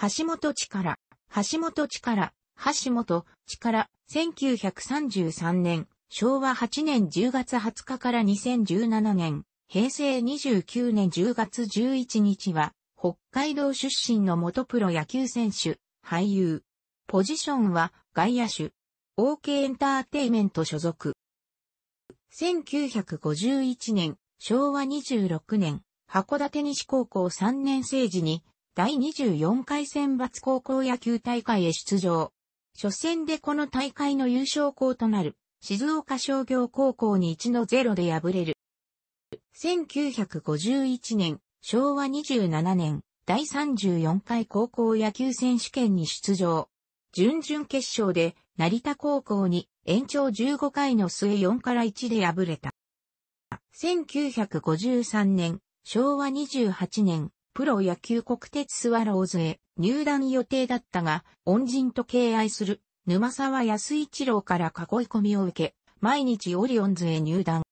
橋本力、橋本力、橋本力、1933年、昭和8年10月20日から2017年、平成29年10月11日は、北海道出身の元プロ野球選手、俳優。ポジションは外野手。OK エンターテイメント所属。1951年、昭和26年、函館西高校3年生時に第24回選抜高校野球大会へ出場。初戦でこの大会の優勝校となる、静岡商業高校に1の0で敗れる。1951年、昭和27年、第34回高校野球選手権に出場。準々決勝で、成田高校に延長15回の末4から1で敗れた。1953年、昭和28年、プロ野球国鉄スワローズへ入団予定だったが、恩人と敬愛する沼沢康一郎から囲い込みを受け、毎日オリオンズへ入団。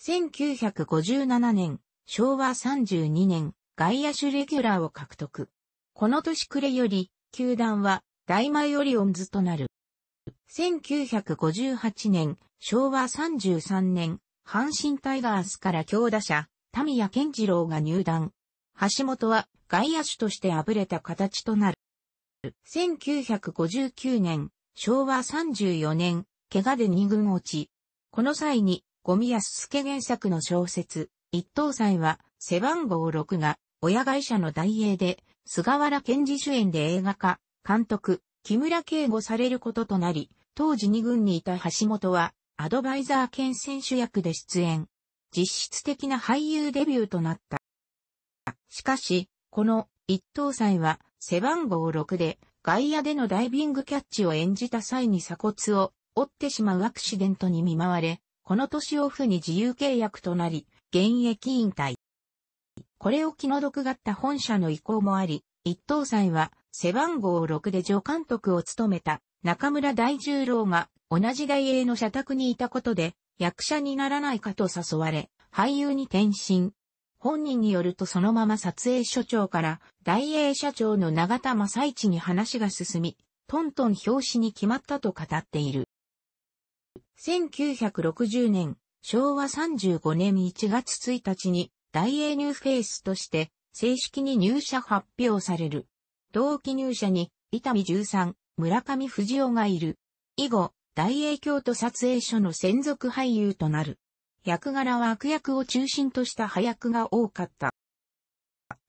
1957年、昭和32年、外野手レギュラーを獲得。この年暮れより、球団は大前オリオンズとなる。1958年、昭和33年、阪神タイガースから強打者、田宮健次郎が入団。橋本は外野手としてあぶれた形となる。1959年、昭和34年、怪我で二軍落ち。この際に、ゴミ安助原作の小説、一等祭は、背番号6が、親会社の大英で、菅原健二主演で映画化、監督、木村敬吾されることとなり、当時二軍にいた橋本は、アドバイザー兼選手役で出演。実質的な俳優デビューとなった。しかし、この一等祭は背番号6で外野でのダイビングキャッチを演じた際に鎖骨を折ってしまうアクシデントに見舞われ、この年オフに自由契約となり、現役引退。これを気の毒がった本社の意向もあり、一等祭は背番号6で助監督を務めた中村大十郎が同じ大英の社宅にいたことで役者にならないかと誘われ、俳優に転身。本人によるとそのまま撮影所長から大英社長の永田正一に話が進み、トントン表紙に決まったと語っている。1960年、昭和35年1月1日に大英ニューフェイスとして正式に入社発表される。同期入社に、伊丹13、村上藤夫がいる。以後、大英京都撮影所の専属俳優となる。役柄は悪役を中心とした派役が多かった。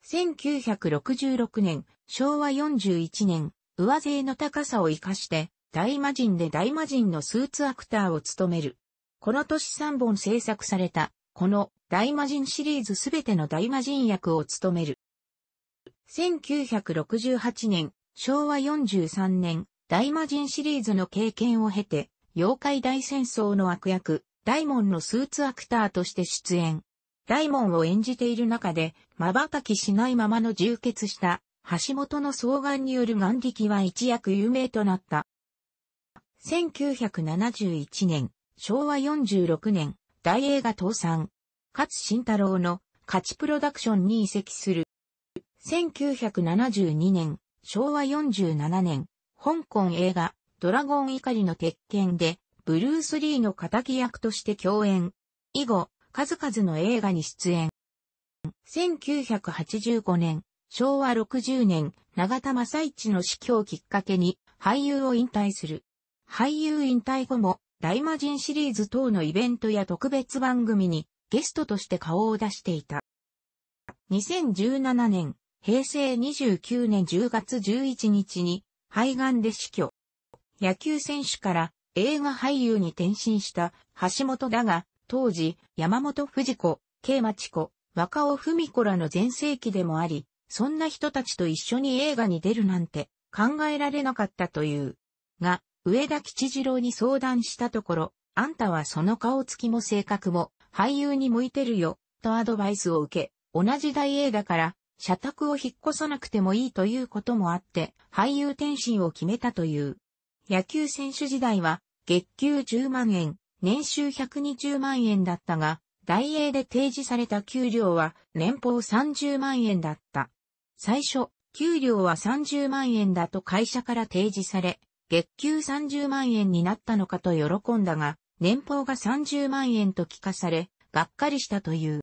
1966年、昭和41年、上背の高さを活かして、大魔人で大魔人のスーツアクターを務める。この年3本制作された、この大魔人シリーズすべての大魔人役を務める。1968年、昭和43年、大魔人シリーズの経験を経て、妖怪大戦争の悪役、ダイモンのスーツアクターとして出演。ダイモンを演じている中で、瞬きしないままの充血した橋本の双眼による眼力は一躍有名となった。1971年、昭和46年、大映画倒産。勝慎太郎の勝ちプロダクションに移籍する。1972年、昭和47年、香港映画、ドラゴン怒りの鉄拳で、ブルース・リーの仇役として共演。以後、数々の映画に出演。1985年、昭和60年、長田正一の死去をきっかけに俳優を引退する。俳優引退後も、大魔人シリーズ等のイベントや特別番組にゲストとして顔を出していた。2017年、平成29年10月11日に肺がんで死去。野球選手から映画俳優に転身した橋本だが、当時、山本藤子、慶町子、若尾文子らの全盛期でもあり、そんな人たちと一緒に映画に出るなんて考えられなかったという。が、上田吉次郎に相談したところ、あんたはその顔つきも性格も俳優に向いてるよ、とアドバイスを受け、同じ大映だから、社宅を引っ越さなくてもいいということもあって、俳優転身を決めたという。野球選手時代は、月給10万円、年収120万円だったが、大英で提示された給料は年俸30万円だった。最初、給料は30万円だと会社から提示され、月給30万円になったのかと喜んだが、年俸が30万円と聞かされ、がっかりしたという。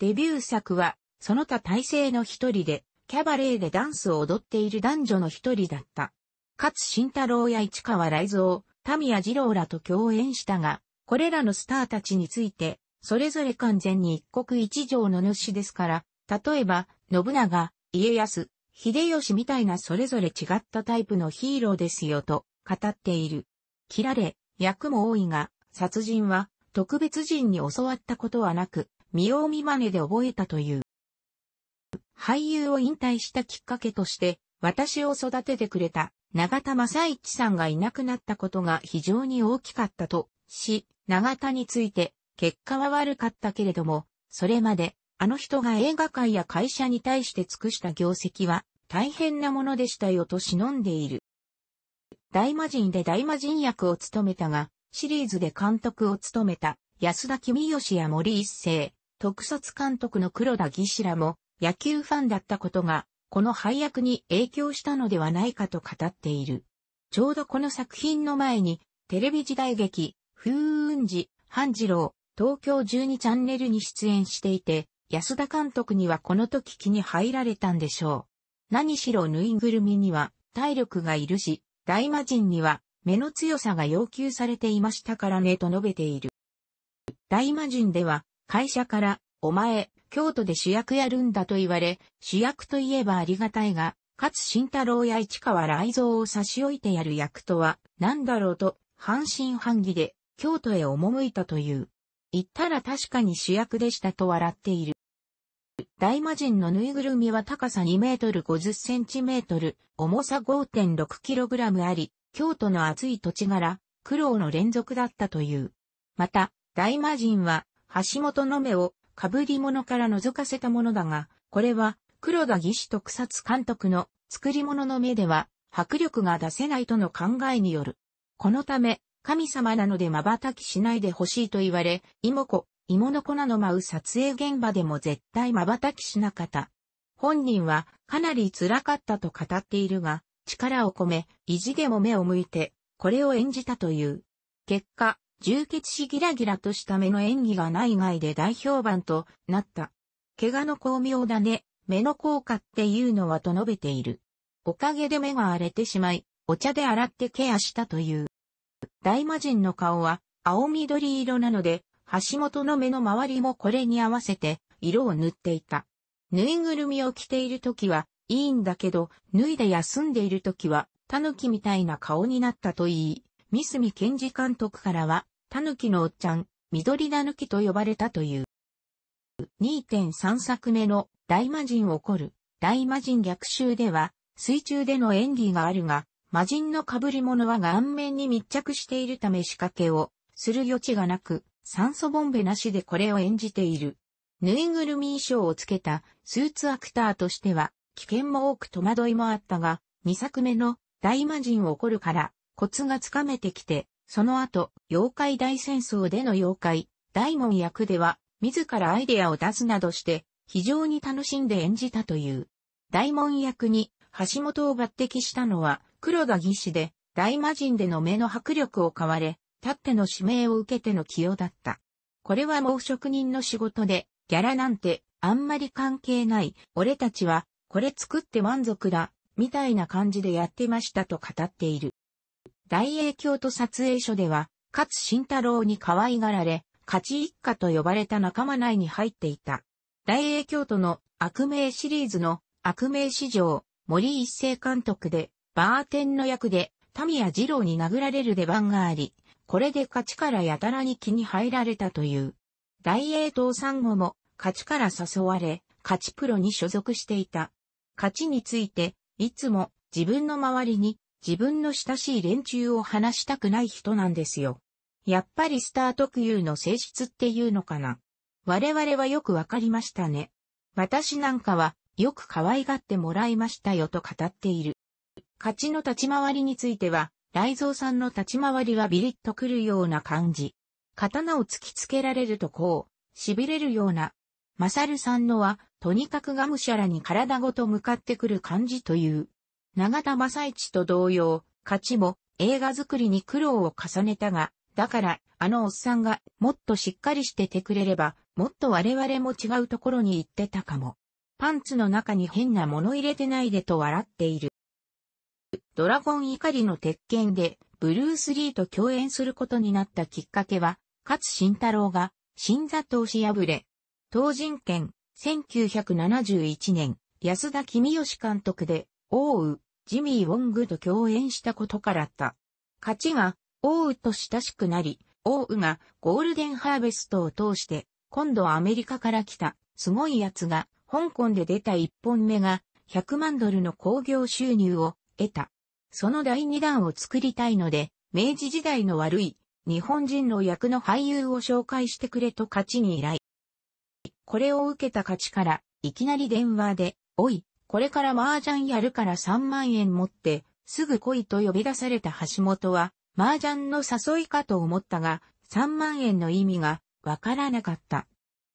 デビュー作は、その他体制の一人で、キャバレーでダンスを踊っている男女の一人だった。勝慎太郎や市川雷蔵、民谷二郎らと共演したが、これらのスターたちについて、それぞれ完全に一国一城の主ですから、例えば、信長、家康、秀吉みたいなそれぞれ違ったタイプのヒーローですよと語っている。切られ、役も多いが、殺人は特別人に教わったことはなく、見よう見真似で覚えたという。俳優を引退したきっかけとして、私を育ててくれた長田正一さんがいなくなったことが非常に大きかったと、し、長田について、結果は悪かったけれども、それまで、あの人が映画界や会社に対して尽くした業績は、大変なものでしたよと忍んでいる。大魔人で大魔人役を務めたが、シリーズで監督を務めた安田君義や森一世、特撮監督の黒田義志らも野球ファンだったことがこの配役に影響したのではないかと語っている。ちょうどこの作品の前に、テレビ時代劇、風雲寺、半次郎、東京12チャンネルに出演していて、安田監督にはこの時気に入られたんでしょう。何しろぬいぐるみには体力がいるし、大魔人には目の強さが要求されていましたからねと述べている。大魔人では会社からお前京都で主役やるんだと言われ、主役といえばありがたいが、勝慎太郎や市川雷蔵を差し置いてやる役とは、何だろうと、半信半疑で、京都へ赴いたという。言ったら確かに主役でしたと笑っている。大魔神のぬいぐるみは高さ2メートル50センチメートル、重さ5.6キログラムあり、京都の厚い土地柄、苦労の連続だったという。また、大魔人は、橋本の目を被り物から覗かせたものだが、これは黒田義士と草津監督の作り物の目では迫力が出せないとの考えによる。このため、神様なので瞬きしないでほしいと言われ、妹子、芋の粉の舞う撮影現場でも絶対瞬きしなかった。本人はかなり辛かったと語っているが、力を込め、意地でも目を向いて、これを演じたという。結果、充血しギラギラとした目の演技が内外で大評判となった。怪我の巧妙だね、目の効果っていうのはと述べている。おかげで目が荒れてしまい、お茶で洗ってケアしたという。大魔人の顔は青緑色なので、橋本の目の周りもこれに合わせて色を塗っていた。ぬいぐるみを着ている時はいいんだけど、脱いで休んでいる時は、狸みたいな顔になったといい、三角健治監督からは、狸のおっちゃん、緑狸と呼ばれたという。2.3作目の大魔人起こる、大魔人逆襲では、水中での演技があるが、魔人の被り物は顔面に密着しているため仕掛けをする余地がなく、酸素ボンベなしでこれを演じている。ぬいぐるみ衣装をつけたスーツアクターとしては、危険も多く戸惑いもあったが、2作目の大魔人起こるから、コツがつかめてきて、その後、妖怪大戦争での妖怪、大門役では、自らアイデアを出すなどして、非常に楽しんで演じたという。大門役に、橋本を抜擢したのは、黒田義士で、大魔神での目の迫力を買われ、立っての指名を受けての起用だった。これはもう職人の仕事で、ギャラなんて、あんまり関係ない、俺たちは、これ作って満足だ、みたいな感じでやってましたと語っている。大英京都撮影所では、勝慎太郎に可愛がられ、勝ち一家と呼ばれた仲間内に入っていた。大英京都の悪名シリーズの悪名史上、森一世監督で、バーテンの役で、ミヤ二郎に殴られる出番があり、これで勝ちからやたらに気に入られたという。大英東産後も、勝ちから誘われ、勝ちプロに所属していた。勝ちについて、いつも自分の周りに自分の親しい連中を話したくない人なんですよ。やっぱりスター特有の性質っていうのかな。我々はよくわかりましたね。私なんかはよく可愛がってもらいましたよと語っている。勝ちの立ち回りについては、雷蔵さんの立ち回りはビリッとくるような感じ。刀を突きつけられるとこう、痺れるような。マサルさんのは、とにかくがむしゃらに体ごと向かってくる感じという。長田正一と同様、勝ちも映画作りに苦労を重ねたが、だから、あのおっさんがもっとしっかりしててくれれば、もっと我々も違うところに行ってたかも。パンツの中に変なもの入れてないでと笑っている。ドラゴン怒りの鉄拳で、ブルース・リーと共演することになったきっかけは、勝慎太郎が、新座投資破れ、東人権、1971年、安田公義監督で、オウ、ジミー・ウォングと共演したことからった。勝ちが、オウと親しくなり、オウがゴールデンハーベストを通して、今度はアメリカから来た、すごいやつが、香港で出た一本目が、100万ドルの興行収入を得た。その第二弾を作りたいので、明治時代の悪い、日本人の役の俳優を紹介してくれと勝ちに依頼。これを受けた勝ちから、いきなり電話で、おい、これから麻雀やるから3万円持って、すぐ来いと呼び出された橋本は、麻雀の誘いかと思ったが、3万円の意味がわからなかった。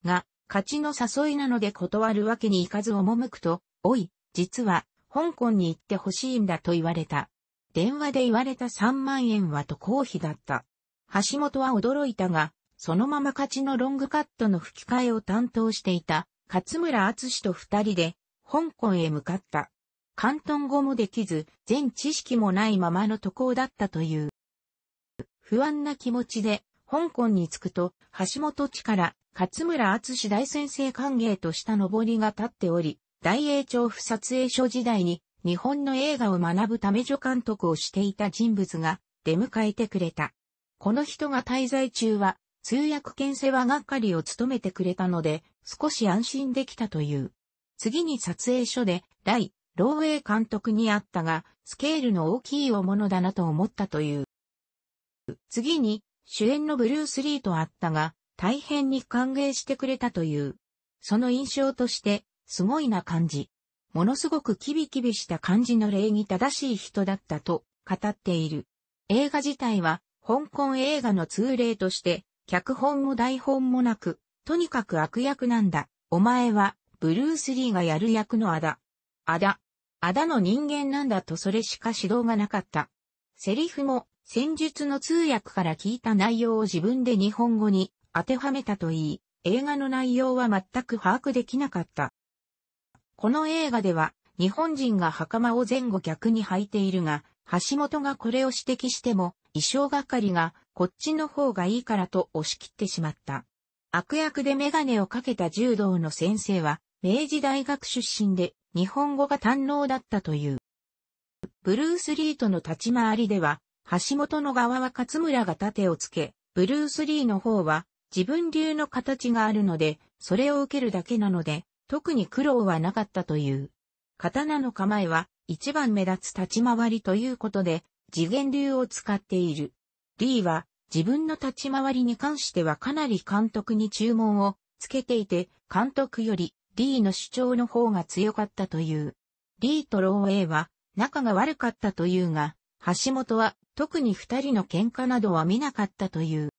が、勝ちの誘いなので断るわけにいかず赴くと、おい、実は、香港に行ってほしいんだと言われた。電話で言われた3万円はと公費だった。橋本は驚いたが、そのまま勝ちのロングカットの吹き替えを担当していた、勝村厚と二人で、香港へ向かった。関東語もできず、全知識もないままの渡航だったという。不安な気持ちで、香港に着くと、橋本地から勝村厚大先生歓迎とした上りが立っており、大英調布撮影所時代に日本の映画を学ぶため助監督をしていた人物が出迎えてくれた。この人が滞在中は通訳兼世話係を務めてくれたので少し安心できたという。次に撮影所で、大、ローウェイ監督に会ったが、スケールの大きいおものだなと思ったという。次に、主演のブルース・リーと会ったが、大変に歓迎してくれたという。その印象として、すごいな感じ。ものすごくキビキビした感じの礼儀正しい人だったと語っている。映画自体は、香港映画の通例として、脚本も台本もなく、とにかく悪役なんだ。お前は、ブルース・リーがやる役のアダ。アダ。アダの人間なんだとそれしか指導がなかった。セリフも戦術の通訳から聞いた内容を自分で日本語に当てはめたといい、映画の内容は全く把握できなかった。この映画では日本人が袴を前後逆に履いているが、橋本がこれを指摘しても、衣装係がこっちの方がいいからと押し切ってしまった。悪役でメガネをかけた柔道の先生は、明治大学出身で日本語が堪能だったという。ブルース・リーとの立ち回りでは、橋本の側は勝村が盾をつけ、ブルース・リーの方は自分流の形があるので、それを受けるだけなので、特に苦労はなかったという。刀の構えは一番目立つ立ち回りということで、次元流を使っている。リーは自分の立ち回りに関してはかなり監督に注文をつけていて、監督よりリーの主張の方が強かったという。リーとロー A は仲が悪かったというが、橋本は特に二人の喧嘩などは見なかったという。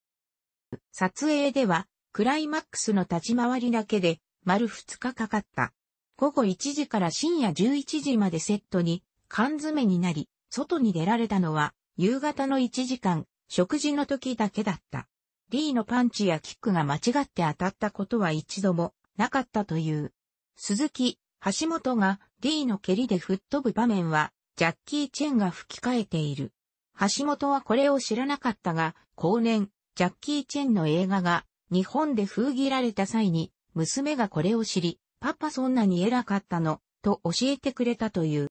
撮影ではクライマックスの立ち回りだけで丸二日かかった。午後1時から深夜11時までセットに缶詰になり、外に出られたのは夕方の1時間、食事の時だけだった。リーのパンチやキックが間違って当たったことは一度もなかったという。鈴木、橋本が D の蹴りで吹っ飛ぶ場面は、ジャッキー・チェンが吹き替えている。橋本はこれを知らなかったが、後年、ジャッキー・チェンの映画が日本で封切られた際に、娘がこれを知り、パパそんなに偉かったの、と教えてくれたという。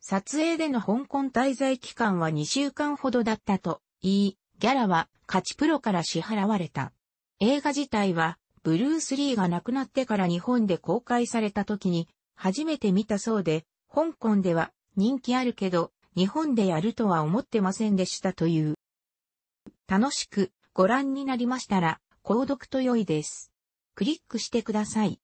撮影での香港滞在期間は2週間ほどだったと言い、ギャラは勝ちプロから支払われた。映画自体はブルース・リーが亡くなってから日本で公開された時に初めて見たそうで、香港では人気あるけど、日本でやるとは思ってませんでしたという。楽しくご覧になりましたら、購読と良いです。クリックしてください。